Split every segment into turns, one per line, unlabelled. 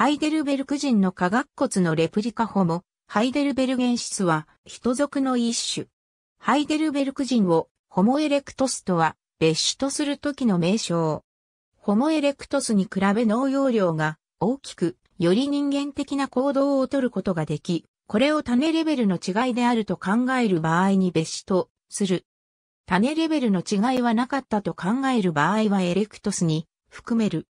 ハイデルベルク人の科学骨のレプリカホモ、ハイデルベルゲンシスは、人族の一種。ハイデルベルク人を、ホモエレクトスとは、別種とするときの名称。ホモエレクトスに比べ農用量が大きく、より人間的な行動をとることができ、これを種レベルの違いであると考える場合に別種とする。種レベルの違いはなかったと考える場合はエレクトスに含める。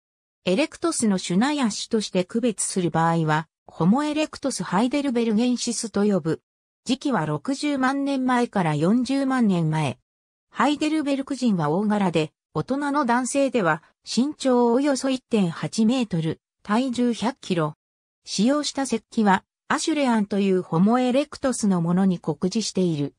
エレクトスのシュナヤ種として区別する場合は、ホモエレクトスハイデルベルゲンシスと呼ぶ。時期は60万年前から40万年前。ハイデルベルク人は大柄で、大人の男性では身長およそ1.8メートル、体重100キロ。使用した石器はアシュレアンというホモエレクトスのものに酷似している。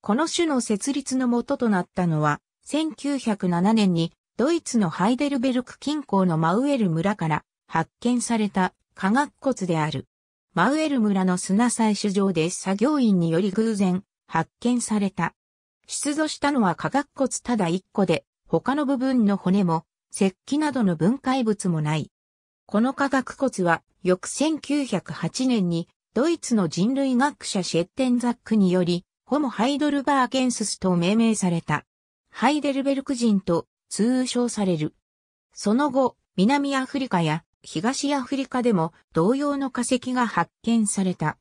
この種の設立の元となったのは、1907年にドイツのハイデルベルク近郊のマウエル村から発見された化学骨である。マウエル村の砂採取場で作業員により偶然発見された。出土したのは化学骨ただ1個で、他の部分の骨も、石器などの分解物もない。この化学骨は、翌1908年に、ドイツの人類学者シェッテンザックにより、ホモ・ハイドルバーゲンススと命名された。ハイデルベルク人と通称される。その後、南アフリカや東アフリカでも同様の化石が発見された。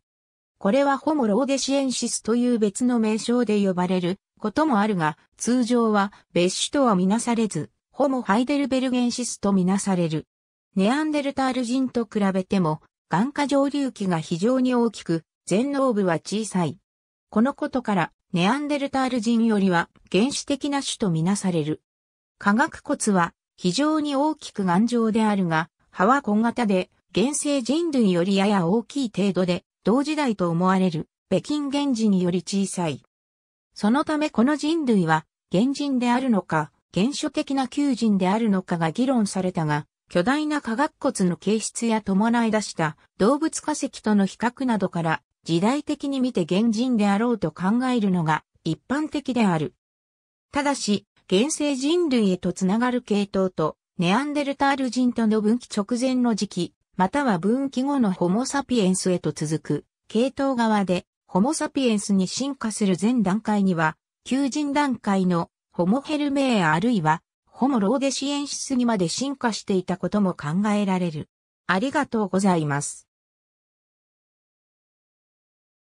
これはホモローデシエンシスという別の名称で呼ばれることもあるが、通常は別種とはみなされず、ホモハイデルベルゲンシスとみなされる。ネアンデルタール人と比べても、眼下上流期が非常に大きく、全脳部は小さい。このことから、ネアンデルタール人よりは原始的な種とみなされる。化学骨は非常に大きく頑丈であるが、葉は小型で、原生人類よりやや大きい程度で、同時代と思われる、北京原人により小さい。そのためこの人類は、原人であるのか、原初的な求人であるのかが議論されたが、巨大な化学骨の形質や伴い出した動物化石との比較などから時代的に見て原人であろうと考えるのが一般的である。ただし、現世人類へとつながる系統と、ネアンデルタール人との分岐直前の時期、または分岐後のホモサピエンスへと続く、系統側で、ホモサピエンスに進化する前段階には、求人段階のホモヘルメーあるいは、ホモローデシエンシスにまで進化していたことも考えられる。ありがとうございます。